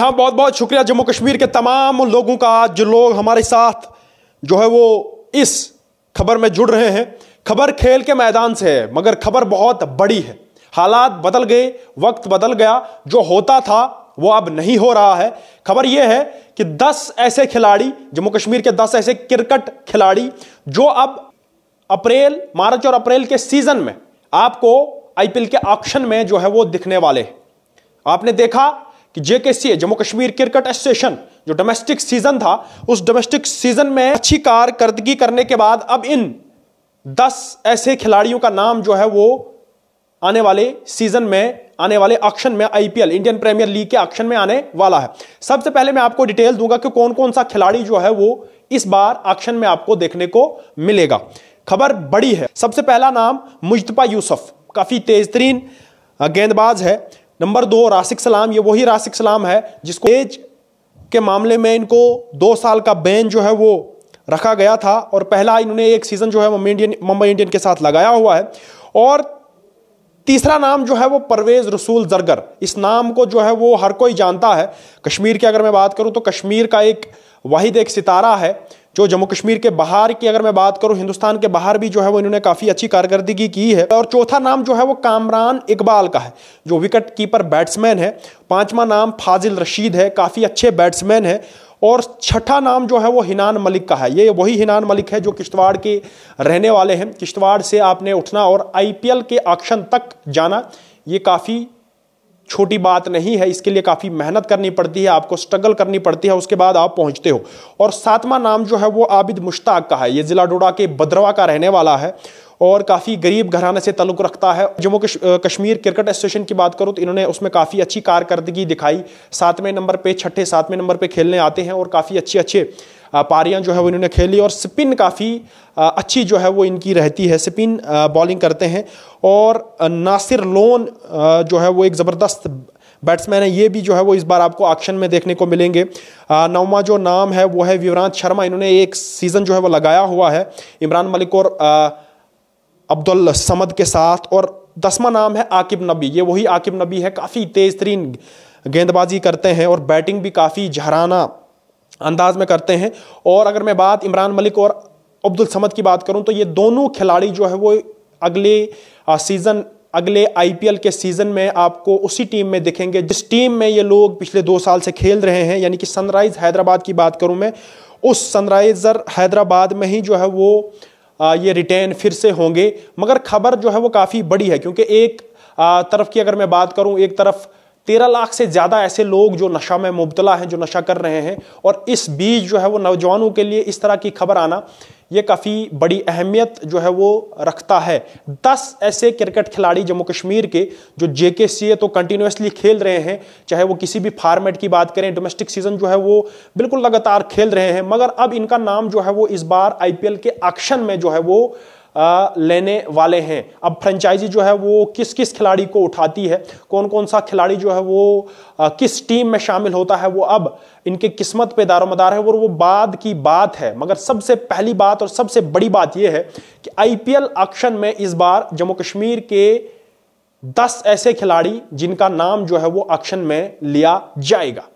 हाँ बहुत बहुत शुक्रिया जम्मू कश्मीर के तमाम लोगों का जो लोग हमारे साथ जो है वो इस खबर में जुड़ रहे हैं खबर खेल के मैदान से है मगर खबर बहुत बड़ी है हालात बदल गए वक्त बदल गया जो होता था वो अब नहीं हो रहा है खबर यह है कि 10 ऐसे खिलाड़ी जम्मू कश्मीर के 10 ऐसे क्रिकेट खिलाड़ी जो अब अप्रैल मार्च और अप्रैल के सीजन में आपको आईपीएल के ऑक्शन में जो है वो दिखने वाले आपने देखा कि JKCA Jammu Kashmir cricket association जो डोमेस्टिक सीजन था उस डोमेस्टिक सीजन में अच्छी कारकर्दगी करने के बाद अब इन दस ऐसे खिलाड़ियों का नाम जो है वो आने वाले सीजन में आने वाले ऑक्शन में आईपीएल इंडियन प्रीमियर लीग के ऑक्शन में आने वाला है सबसे पहले मैं आपको डिटेल दूंगा कि कौन कौन सा खिलाड़ी जो है वो इस बार ऑक्शन में आपको देखने को मिलेगा खबर बड़ी है सबसे पहला नाम मुजतबा यूसुफ काफी तेज तरीन गेंदबाज है नंबर दो राशिक सलाम ये वही राशिक सलाम है जिसको एज के मामले में इनको दो साल का बैन जो है वो रखा गया था और पहला इन्होंने एक सीज़न जो है मुंबई इंडियन मुंबई इंडियन के साथ लगाया हुआ है और तीसरा नाम जो है वो परवेज़ रसूल जरगर इस नाम को जो है वो हर कोई जानता है कश्मीर की अगर मैं बात करूं तो कश्मीर का एक वाहिद एक सितारा है जो जम्मू कश्मीर के बाहर की अगर मैं बात करूं हिंदुस्तान के बाहर भी जो है वो इन्होंने काफ़ी अच्छी कारकर्दगी की है और चौथा नाम जो है वो कामरान इकबाल का है जो विकेट कीपर बैट्समैन है पांचवा नाम फाजिल रशीद है काफ़ी अच्छे बैट्समैन है और छठा नाम जो है वो हिनान मलिक का है ये वही हिनान मलिक है जो किश्तवाड़ के रहने वाले हैं किश्तवाड़ से आपने उठना और आईपीएल के ऑक्शन तक जाना ये काफ़ी छोटी बात नहीं है इसके लिए काफ़ी मेहनत करनी पड़ती है आपको स्ट्रगल करनी पड़ती है उसके बाद आप पहुंचते हो और सातवां नाम जो है वो आबिद मुश्ताक का है ये ज़िला डोडा के बद्रवा का रहने वाला है और काफ़ी गरीब घराने से ताल्लुक़ रखता है जम्मू कश्मीर क्रिकेट एसोसिएशन की बात करूँ तो इन्होंने उसमें काफ़ी अच्छी कारकर्दगी दिखाई सातवें नंबर पर छठे सातवें नंबर पर खेलने आते हैं और काफ़ी अच्छे अच्छे पारियाँ जो है वो इन्होंने खेली और स्पिन काफ़ी अच्छी जो है वो इनकी रहती है स्पिन बॉलिंग करते हैं और नासिर लोन जो है वो एक ज़बरदस्त बैट्समैन है ये भी जो है वो इस बार आपको एक्शन में देखने को मिलेंगे नवमा जो नाम है वो है युवराज शर्मा इन्होंने एक सीज़न जो है वो लगाया हुआ है इमरान मलिक और अब्दुल समद के साथ और दसवां नाम है आकिब नबी ये वही आकिब नबी है काफ़ी तेज़ तरीन गेंदबाजी करते हैं और बैटिंग भी काफ़ी जहराना अंदाज में करते हैं और अगर मैं बात इमरान मलिक और अब्दुल समद की बात करूं तो ये दोनों खिलाड़ी जो है वो अगले सीज़न अगले आईपीएल के सीज़न में आपको उसी टीम में दिखेंगे जिस टीम में ये लोग पिछले दो साल से खेल रहे हैं यानी कि सनराइज़ हैदराबाद की बात करूं मैं उस सनराइज़र हैदराबाद में ही जो है वो ये रिटेन फिर से होंगे मगर खबर जो है वो काफ़ी बड़ी है क्योंकि एक तरफ की अगर मैं बात करूँ एक तरफ तेरह लाख से ज़्यादा ऐसे लोग जो नशा में मुबतला हैं जो नशा कर रहे हैं और इस बीच जो है वो नौजवानों के लिए इस तरह की खबर आना ये काफ़ी बड़ी अहमियत जो है वो रखता है दस ऐसे क्रिकेट खिलाड़ी जम्मू कश्मीर के जो जे के सी ए तो कंटिन्यूसली खेल रहे हैं चाहे वो किसी भी फार्मेट की बात करें डोमेस्टिक सीजन जो है वो बिल्कुल लगातार खेल रहे हैं मगर अब इनका नाम जो है वो इस बार आई पी एल के एक्शन में जो है वो लेने वाले हैं अब फ्रेंचाइजी जो है वो किस किस खिलाड़ी को उठाती है कौन कौन सा खिलाड़ी जो है वो किस टीम में शामिल होता है वो अब इनके किस्मत पे दारोमदार है और वो बाद की बात है मगर सबसे पहली बात और सबसे बड़ी बात यह है कि आईपीएल पी में इस बार जम्मू कश्मीर के दस ऐसे खिलाड़ी जिनका नाम जो है वो ऑक्शन में लिया जाएगा